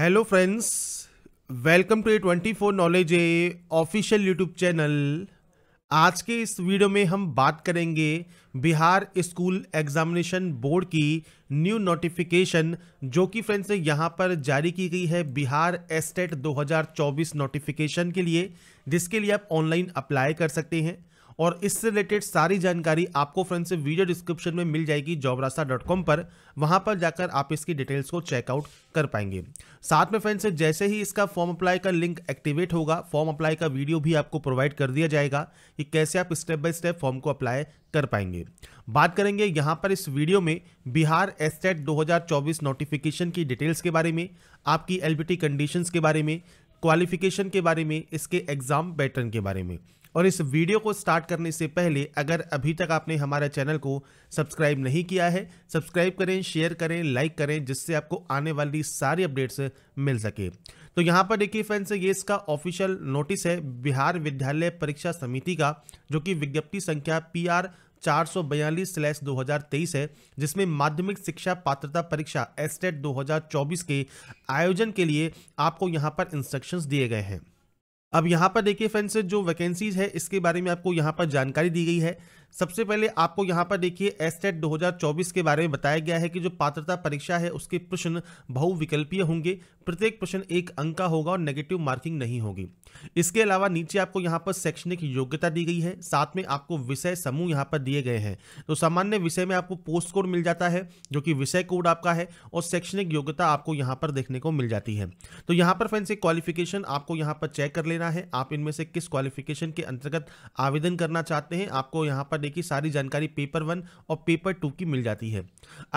hello friends welcome to A twenty four knowledge a official YouTube channel आज के इस video में हम बात करेंगे बिहार स्कूल एग्जामिनेशन बोर्ड की न्यू नोटिफिकेशन जो कि फ्रेंड्स यहां पर जारी की गई है बिहार एस्टेट 2024 नोटिफिकेशन के लिए जिसके लिए आप ऑनलाइन अप्लाई कर सकते हैं और इससे रिलेटेड सारी जानकारी आपको फ्रेंड्स वीडियो डिस्क्रिप्शन में मिल जाएगी कॉम पर वहां पर जाकर आप इसकी डिटेल्स को चेकआउट कर पाएंगे साथ में फ्रेंड्स जैसे ही इसका फॉर्म अप्लाई का लिंक एक्टिवेट होगा फॉर्म अप्लाई का वीडियो भी आपको प्रोवाइड कर दिया जाएगा कि कैसे आप स्टेप बाय स्टेप फॉर्म को अप्लाई कर पाएंगे बात करेंगे यहाँ पर इस वीडियो में बिहार एस्टेट दो नोटिफिकेशन की डिटेल्स के बारे में आपकी एल कंडीशंस के बारे में क्वालिफिकेशन के बारे में इसके एग्ज़ाम पैटर्न के बारे में और इस वीडियो को स्टार्ट करने से पहले अगर अभी तक आपने हमारे चैनल को सब्सक्राइब नहीं किया है सब्सक्राइब करें शेयर करें लाइक करें जिससे आपको आने वाली सारी अपडेट्स मिल सके तो यहाँ पर देखिए फ्रेंड्स ये इसका ऑफिशियल नोटिस है बिहार विद्यालय परीक्षा समिति का जो कि विज्ञप्ति संख्या पी आर चार सौ बयालीस स्लैश दो हजार तेईस है जिसमें माध्यमिक शिक्षा पात्रता परीक्षा एस्टेट e दो के आयोजन के लिए आपको यहाँ पर इंस्ट्रक्शंस दिए गए हैं अब यहाँ पर देखिए फ्रेंड्स जो वैकेंसीज है इसके बारे में आपको यहाँ पर जानकारी दी गई है सबसे पहले आपको यहाँ पर देखिए एसटेट 2024 के बारे में बताया गया है कि जो पात्रता परीक्षा है उसके प्रश्न बहुविकल्पीय होंगे प्रत्येक प्रश्न एक अंक का होगा और नेगेटिव मार्किंग नहीं होगी इसके अलावा नीचे आपको यहाँ पर शैक्षणिक योग्यता दी गई है साथ में आपको विषय समूह यहाँ पर दिए गए हैं तो सामान्य विषय में आपको पोस्ट कोड मिल जाता है जो कि विषय कोड आपका है और शैक्षणिक योग्यता आपको यहाँ पर देखने को मिल जाती है तो यहाँ पर फ्रेंड्स एक क्वालिफिकेशन आपको यहाँ पर चेक कर लेना है आप इनमें से किस क्वालिफिकेशन के अंतर्गत आवेदन करना चाहते हैं आपको यहाँ पर करने की सारी जानकारी पेपर वन और पेपर टू की मिल जाती है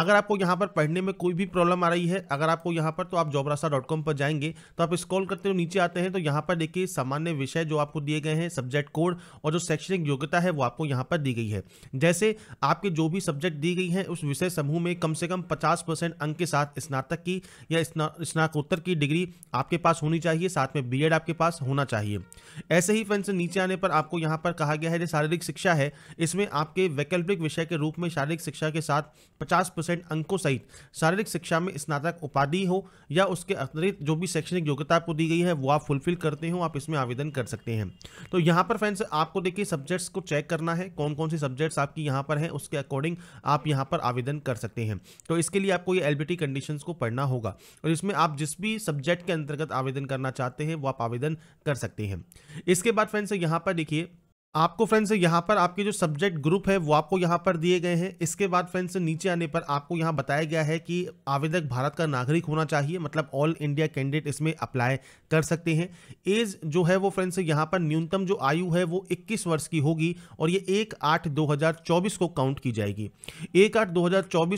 अगर आपको यहाँ पर पढ़ने में कोई भी प्रॉब्लम आ रही है अगर आपको यहाँ पर तो आप जॉबरासा पर जाएंगे तो आप स्क्रॉल करते हुए नीचे आते हैं तो यहाँ पर देखिए सामान्य विषय जो आपको दिए गए हैं सब्जेक्ट कोड और जो शैक्षणिक योग्यता है वो आपको यहाँ पर दी गई है जैसे आपके जो भी सब्जेक्ट दी गई है उस विषय समूह में कम से कम पचास अंक के साथ स्नातक की या स्नाकोत्तर की डिग्री आपके पास होनी चाहिए साथ में बी आपके पास होना चाहिए ऐसे ही फ्रेंड्स नीचे आने पर आपको यहाँ पर कहा गया है जो शारीरिक शिक्षा है इस जिसमें आपके वैकल्पिक विषय के रूप में शारीरिक शिक्षा के साथ 50 परसेंट अंकों सहित शारीरिक शिक्षा में स्नातक उपाधि हो या उसके अतिरिक्त जो भी शैक्षणिक योग्यता आपको दी गई है वो आप फुलफिल करते हो आप इसमें आवेदन कर सकते हैं तो यहाँ पर फ्रेंड्स आपको देखिए सब्जेक्ट्स को चेक करना है कौन कौन से सब्जेक्ट्स आपकी यहाँ पर हैं उसके अकॉर्डिंग आप यहाँ पर आवेदन कर सकते हैं तो इसके लिए आपको ये एलबीटी कंडीशंस को पढ़ना होगा और इसमें आप जिस भी सब्जेक्ट के अंतर्गत आवेदन करना चाहते हैं वो आप आवेदन कर सकते हैं इसके बाद फ्रेंड्स यहाँ पर देखिए आपको फ्रेंड्स यहाँ पर आपके जो सब्जेक्ट ग्रुप है वो आपको यहाँ पर दिए गए हैं इसके बाद फ्रेंड्स नीचे आने पर आपको यहाँ बताया गया है कि आवेदक भारत का नागरिक होना चाहिए मतलब ऑल इंडिया कैंडिडेट इसमें अप्लाई कर सकते हैं एज जो है वो फ्रेंड्स यहाँ पर न्यूनतम जो आयु है वो 21 वर्ष की होगी और ये एक आठ दो को काउंट की जाएगी एक आठ दो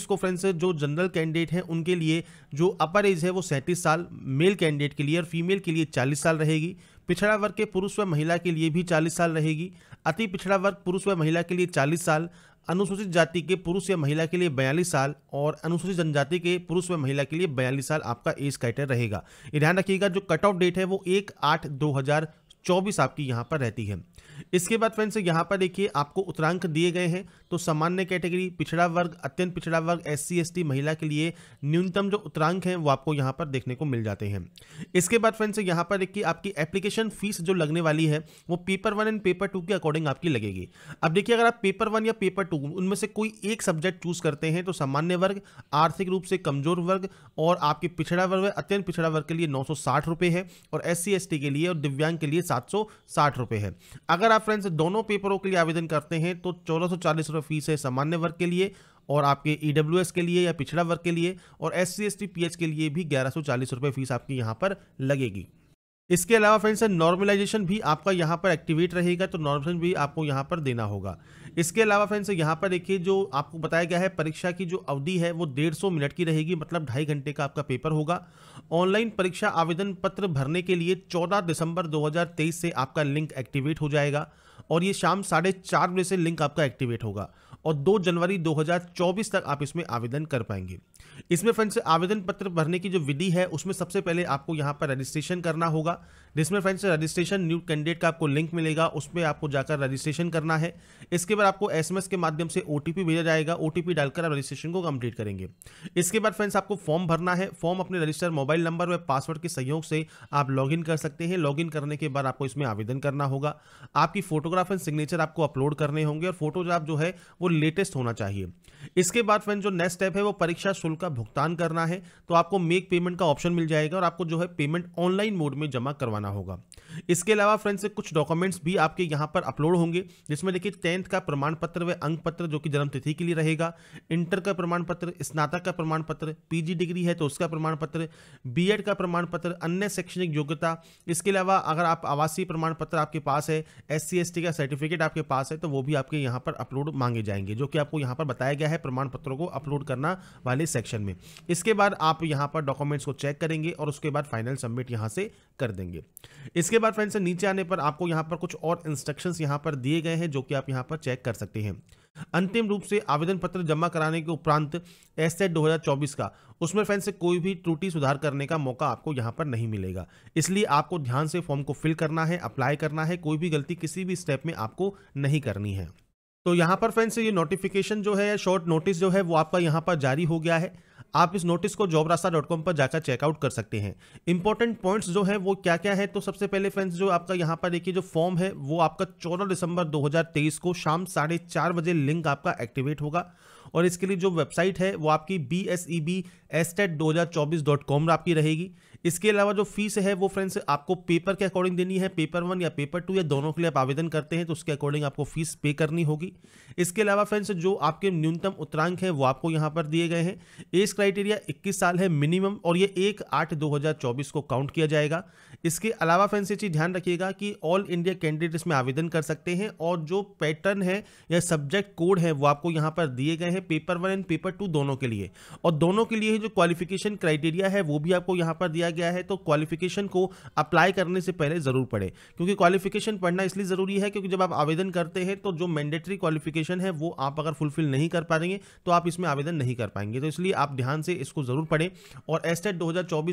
को फ्रेंड्स जो जनरल कैंडिडेट हैं उनके लिए जो अपर एज है वो सैंतीस साल मेल कैंडिडेट के लिए और फीमेल के लिए चालीस साल रहेगी पिछड़ा वर्ग के पुरुष व महिला के लिए भी चालीस साल रहेगी अति पिछड़ा वर्ग पुरुष व महिला के लिए चालीस साल अनुसूचित जाति के पुरुष या महिला के लिए बयालीस साल और अनुसूचित जनजाति के पुरुष व महिला के लिए बयालीस साल आपका एज क्राइटेरिया रहेगा ध्यान रखिएगा जो कट ऑफ डेट है वो एक आठ दो हज़ार चौबीस आपकी यहाँ पर रहती है इसके बाद फ्रेंड्स यहाँ पर देखिए आपको उत्तरांक दिए गए हैं तो सामान्य कैटेगरी पिछड़ा वर्ग अत्यंत पिछड़ा वर्ग एस सी महिला के लिए न्यूनतम जो उत्तरांक हैं वो आपको यहाँ पर देखने को मिल जाते हैं इसके बाद फ्रेंड्स यहाँ पर देखिए आपकी एप्लीकेशन फीस जो लगने वाली है वो paper one and paper two के अकॉर्डिंग आपकी लगेगी अब देखिए अगर आप पेपर वन या पेपर टू उनमें से कोई एक सब्जेक्ट चूज करते हैं तो सामान्य वर्ग आर्थिक रूप से कमजोर वर्ग और आपके पिछड़ा वर्ग अत्यंत पिछड़ा वर्ग के लिए नौ सौ है और एस सी के लिए और दिव्यांग के लिए सात सात सौ साठ रुपए है अगर आप फ्रेंड्स दोनों पेपरों के लिए आवेदन करते हैं तो चौदह सौ चालीस रुपये फीस है सामान्य वर्ग के लिए और आपके ई e के लिए या पिछड़ा वर्ग के लिए और एस सी के लिए भी ग्यारह सौ चालीस रुपये फीस आपकी यहाँ पर लगेगी इसके अलावा फ्रेंड्स नॉर्मलाइजेशन भी आपका यहाँ पर एक्टिवेट रहेगा तो नॉर्मलाइजेशन भी आपको यहाँ पर देना होगा इसके अलावा फ्रेंड्स यहाँ पर देखिए जो आपको बताया गया है परीक्षा की जो अवधि है वो डेढ़ सौ मिनट की रहेगी मतलब ढाई घंटे का आपका पेपर होगा ऑनलाइन परीक्षा आवेदन पत्र भरने के लिए चौदह दिसंबर दो से आपका लिंक एक्टिवेट हो जाएगा और ये शाम साढ़े चार बजे से लिंक आपका एक्टिवेट होगा और दो जनवरी दो तक आप इसमें आवेदन कर पाएंगे इसमें फ्रेंड्स आवेदन पत्र भरने की जो विधि है उसमें सबसे पहले आपको यहाँ पर रजिस्ट्रेशन करना होगा जिसमें फ्रेंड्स रजिस्ट्रेशन न्यू कैंडिडेट का आपको लिंक मिलेगा उसमें आपको जाकर रजिस्ट्रेशन करना है इसके बाद आपको एसएमएस के माध्यम से ओटीपी भेजा जाएगा ओटीपी डालकर आप रजिस्ट्रेशन को कंप्लीट करेंगे इसके बाद फ्रेंड्स आपको फॉर्म भरना है फॉर्म अपने रजिस्टर मोबाइल नंबर व पासवर्ड के सहयोग से आप लॉगिन कर सकते हैं लॉगिन करने के बाद आपको इसमें आवेदन करना होगा आपकी फोटोग्राफ एंड सिग्नेचर आपको अपलोड करने होंगे और फोटोग्राफ जो है वो लेटेस्ट होना चाहिए इसके बाद फ्रेंड जो नेक्स्ट स्टेप है वो परीक्षा शुल्क उनका भुगतान करना है तो आपको मेक पेमेंट का ऑप्शन मिल जाएगा और आपको जो है पेमेंट ऑनलाइन मोड में जमा करवाना होगा इसके अलावा फ्रेंड्स कुछ डॉक्यूमेंट्स भी आपके यहाँ पर अपलोड होंगे जिसमें देखिए टेंथ का प्रमाण पत्र व अंक पत्र जो कि जन्मतिथि के लिए रहेगा इंटर का प्रमाण पत्र स्नातक का प्रमाण पत्र पीजी डिग्री है तो उसका प्रमाण पत्र बी का प्रमाण पत्र अन्य शैक्षणिक योग्यता इसके अलावा अगर आप आवासीय प्रमाण पत्र आपके पास है एस सी का सर्टिफिकेट आपके पास है तो वो भी आपके यहाँ पर अपलोड मांगे जाएंगे जो कि आपको यहाँ पर बताया गया है प्रमाण पत्रों को अपलोड करना वाले सेक्शन में इसके बाद आप यहाँ पर डॉक्यूमेंट्स को चेक करेंगे और उसके बाद फाइनल सबमिट यहाँ से कर देंगे इसके बाद फ्रेंड्स नीचे आने पर आपको यहाँ पर कुछ और इंस्ट्रक्शन यहाँ पर दिए गए हैं जो कि आप यहाँ पर चेक कर सकते हैं अंतिम रूप से आवेदन पत्र जमा कराने के उपरांत एस एड का उसमें फ्रेंड्स कोई भी त्रुटि सुधार करने का मौका आपको यहाँ पर नहीं मिलेगा इसलिए आपको ध्यान से फॉर्म को फिल करना है अप्लाई करना है कोई भी गलती किसी भी स्टेप में आपको नहीं करनी है तो यहाँ पर फ्रेंड्स ये नोटिफिकेशन जो है शॉर्ट नोटिस जो है वो आपका यहाँ पर जारी हो गया है आप इस नोटिस को जॉब रास्ता डॉट कॉम पर जाकर चेकआउट कर सकते हैं इंपॉर्टेंट पॉइंट्स जो है वो क्या क्या है तो सबसे पहले फ्रेंड्स जो आपका यहाँ पर देखिए जो फॉर्म है वो आपका चौदह दिसंबर 2023 को शाम साढ़े चार बजे लिंक आपका एक्टिवेट होगा और इसके लिए जो वेबसाइट है वो आपकी B S E B STET दो आपकी रहेगी इसके अलावा जो फीस है वो फ्रेंड्स आपको पेपर के अकॉर्डिंग देनी है पेपर वन या पेपर टू या दोनों के लिए आप आवेदन करते हैं तो उसके अकॉर्डिंग आपको फीस पे करनी होगी इसके अलावा फ्रेंड्स जो आपके न्यूनतम उत्तरांक है वो आपको यहाँ पर दिए गए हैं एज क्राइटेरिया इक्कीस साल है मिनिमम और ये एक आठ दो को काउंट किया जाएगा इसके अलावा फ्रेंड्स ये चीज़ ध्यान रखिएगा कि ऑल इंडिया कैंडिडेट इसमें आवेदन कर सकते हैं और जो पैटर्न है या सब्जेक्ट कोड है वो आपको यहाँ पर दिए गए हैं paper one and paper two दोनों के लिए और दोनों के लिए जो क्वालिफिकेशन क्राइटेरिया है वो भी आपको यहाँ पर दिया गया है तो क्वालिफिकेशन को अप्लाई करने से पहले ज़रूर पढ़े क्योंकि क्वालिफिकेशन पढ़ना इसलिए ज़रूरी है क्योंकि जब आप आवेदन करते हैं तो जो मैंडेटरी क्वालिफिकेशन है वो आप अगर फुलफिल नहीं कर पाएंगे तो आप इसमें आवेदन नहीं कर पाएंगे तो इसलिए आप ध्यान से इसको ज़रूर पढ़ें और एस्टेट दो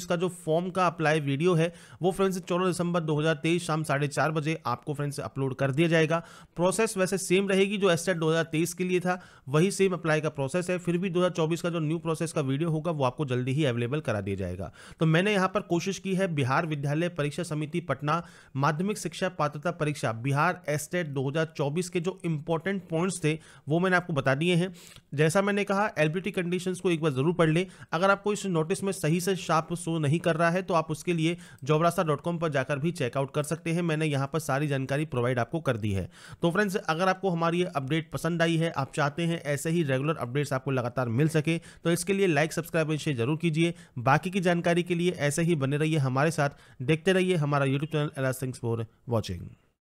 का जो फॉर्म का अप्लाई वीडियो है वो फ्रेंड्स चौदह दिसंबर दो शाम साढ़े बजे आपको फ्रेंड्स अपलोड कर दिया जाएगा प्रोसेस वैसे सेम रहेगी जो एस्टेट दो के लिए था वही सेम अप्लाई का प्रोसेस है फिर भी दो का जो न्यू प्रोसेस का वीडियो होगा वो आपको जल्दी ही अवेलेबल करा दिया जाएगा तो मैंने यहाँ पर कोशिश की है बिहार विद्यालय परीक्षा समिति पटना माध्यमिक शिक्षा पात्रता परीक्षा बिहार एस्टेट 2024 के जो इंपॉर्टेंट पॉइंट्स थे वो मैंने आपको बता दिए हैं जैसा मैंने कहा एलिबिलिटी कंडीशंस को एक बार जरूर पढ़ लें अगर आपको इस नोटिस में सही से शार्प शो नहीं कर रहा है तो आप उसके लिए जोबरासा पर जाकर भी चेकआउट कर सकते हैं मैंने यहाँ पर सारी जानकारी प्रोवाइड आपको कर दी है तो फ्रेंड्स अगर आपको हमारी ये अपडेट पसंद आई है आप चाहते हैं ऐसे ही रेगुलर अपडेट्स आपको लगातार मिल सके तो इसके लिए लाइक सब्सक्राइब शेयर जरूर कीजिए बाकी की जानकारी के लिए ऐसे ऐसे ही बने रहिए हमारे साथ देखते रहिए हमारा यूट्यूब चैनल एला थिंग्स फॉर वॉचिंग